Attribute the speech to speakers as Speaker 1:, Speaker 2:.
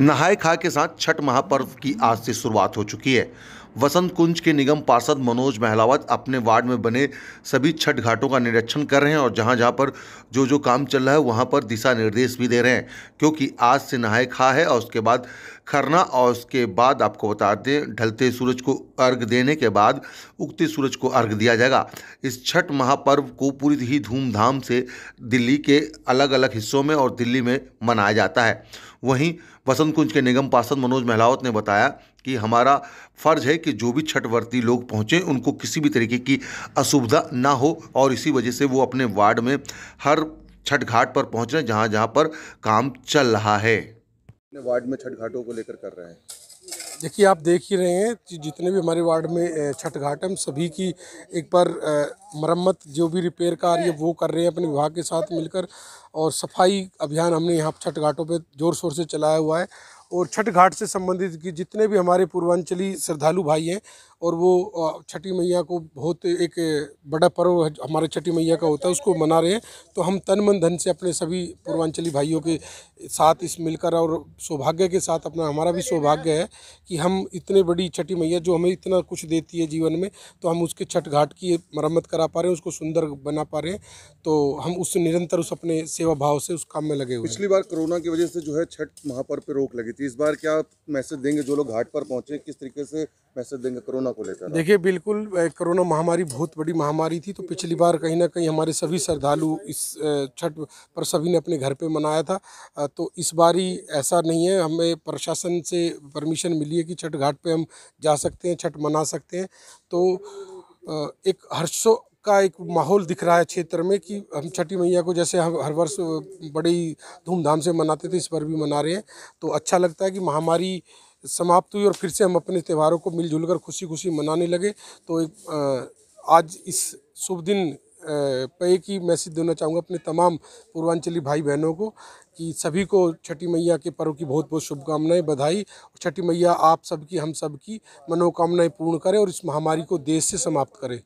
Speaker 1: नहाए खा के साथ छठ महापर्व की आज से शुरुआत हो चुकी है वसंत कुंज के निगम पार्षद मनोज महलावत अपने वार्ड में बने सभी छठ घाटों का निरीक्षण कर रहे हैं और जहां जहां पर जो जो काम चल रहा है वहां पर दिशा निर्देश भी दे रहे हैं क्योंकि आज से नहाए खा है और उसके बाद करना और उसके बाद आपको बता दें ढलते सूरज को अर्घ देने के बाद उगते सूरज को अर्घ दिया जाएगा इस छठ महापर्व को पूरी ही धूमधाम से दिल्ली के अलग अलग हिस्सों में और दिल्ली में मनाया जाता है वहीं वसंत कुंज के निगम पार्षद मनोज महलावत ने बताया कि हमारा फर्ज है कि जो भी छठवर्ती लोग पहुँचें उनको किसी भी तरीके की असुविधा ना हो और इसी वजह से वो अपने वार्ड में हर छठ घाट पर पहुँच रहे जहाँ जहाँ पर काम चल रहा है अपने वार्ड में छठ घाटों को लेकर कर रहे हैं
Speaker 2: देखिए आप देख ही रहे हैं जितने भी हमारे वार्ड में छठ घाट हम सभी की एक बार मरम्मत जो भी रिपेयर कार्य वो कर रहे हैं अपने विभाग के साथ मिलकर और सफाई अभियान हमने यहाँ छठ घाटों पे ज़ोर शोर से चलाया हुआ है और छठ घाट से संबंधित कि जितने भी हमारे पूर्वांचली श्रद्धालु भाई हैं और वो छठी मैया को बहुत एक बड़ा पर्व हमारे छठी मैया का होता है उसको मना रहे हैं तो हम तन मन धन से अपने सभी पूर्वांचली भाइयों के साथ इस मिलकर और सौभाग्य के साथ अपना हमारा भी सौभाग्य है कि हम इतने बड़ी छठी मैया जो हमें इतना कुछ देती है जीवन में तो हम उसके छठ घाट की मरम्मत करा पा रहे हैं उसको सुंदर बना पा रहे हैं तो हम उस निरंतर उस अपने सेवा भाव से उस काम में लगे हुए पिछली
Speaker 1: बार कोरोना की वजह से जो है छठ महापर्व पर रोक लगी तो इस बार क्या मैसेज देंगे जो लोग घाट पर पहुंचे किस तरीके से मैसेज देंगे कोरोना को लेकर देखिए
Speaker 2: बिल्कुल कोरोना महामारी बहुत बड़ी महामारी थी तो पिछली बार कहीं ना कहीं हमारे सभी श्रद्धालु इस छठ पर सभी ने अपने घर पे मनाया था तो इस बार ही ऐसा नहीं है हमें प्रशासन से परमिशन मिली है कि छठ घाट पर हम जा सकते हैं छठ मना सकते हैं तो एक हर्षो का एक माहौल दिख रहा है क्षेत्र में कि हम छठी मैया को जैसे हम हर वर्ष बड़ी धूमधाम से मनाते थे इस पर भी मना रहे हैं तो अच्छा लगता है कि महामारी समाप्त हुई और फिर से हम अपने त्यौहारों को मिलजुल कर खुशी खुशी मनाने लगे तो एक आज इस शुभ दिन पे की मैसेज देना चाहूँगा अपने तमाम पूर्वांचली भाई बहनों को कि सभी को छठी मैया के पर्व की बहुत बहुत शुभकामनाएं बधाई और छठी मैया आप सबकी हम सबकी मनोकामनाएं पूर्ण करें और इस महामारी को देश से समाप्त करें